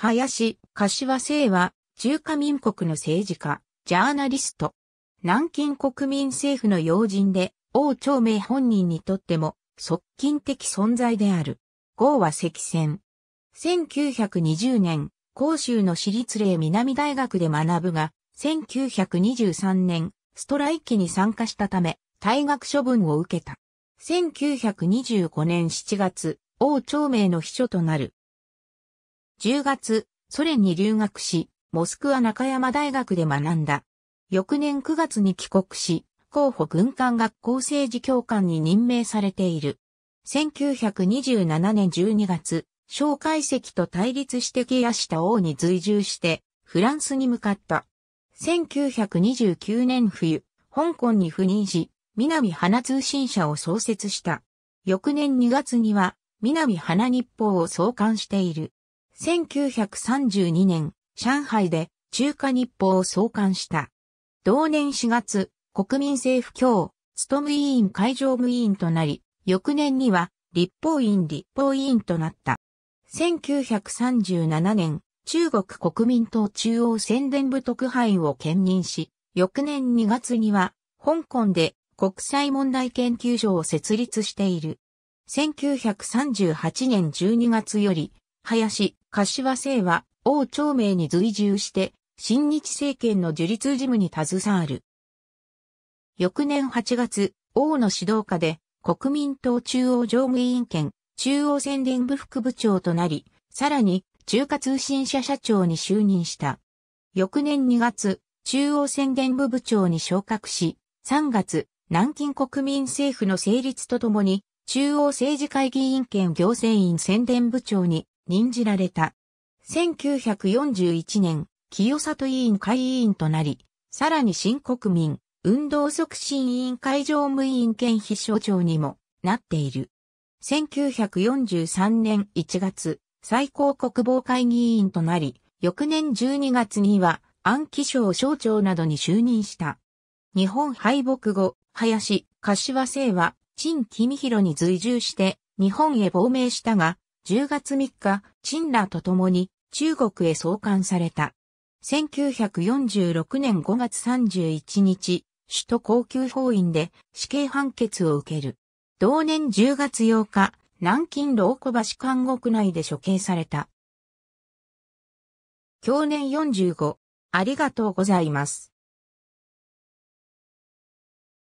林、柏生は、中華民国の政治家、ジャーナリスト。南京国民政府の要人で、王朝明本人にとっても、側近的存在である。号は赤線。1920年、広州の私立霊南大学で学ぶが、1923年、ストライキに参加したため、退学処分を受けた。1925年7月、王朝明の秘書となる。10月、ソ連に留学し、モスクワ中山大学で学んだ。翌年9月に帰国し、候補軍艦学校政治教官に任命されている。1927年12月、蒋介石と対立してケアした王に随従して、フランスに向かった。1929年冬、香港に赴任し、南花通信社を創設した。翌年2月には、南花日報を創刊している。1932年、上海で中華日報を創刊した。同年4月、国民政府協、務委員会場務委員となり、翌年には立法院立法委員となった。1937年、中国国民党中央宣伝部特派員を兼任し、翌年2月には、香港で国際問題研究所を設立している。1938年12月より、林、柏生は、王朝明に随従して、新日政権の樹立事務に携わる。翌年8月、王の指導下で、国民党中央常務委員兼、中央宣伝部副部長となり、さらに、中華通信社社長に就任した。翌年2月、中央宣伝部部長に昇格し、3月、南京国民政府の成立とともに、中央政治会議員兼行政院宣伝部長に任じられた。1941年、清里委員会委員となり、さらに新国民、運動促進委員会常務委員兼秘書長にもなっている。1943年1月、最高国防会議委員となり、翌年12月には、安記省省長などに就任した。日本敗北後、林、柏生は、陳公広に随従して、日本へ亡命したが、10月3日、陳らと共に中国へ送還された。1946年5月31日、首都高級法院で死刑判決を受ける。同年10月8日、南京老古橋監獄内で処刑された。去年45。ありがとうございます。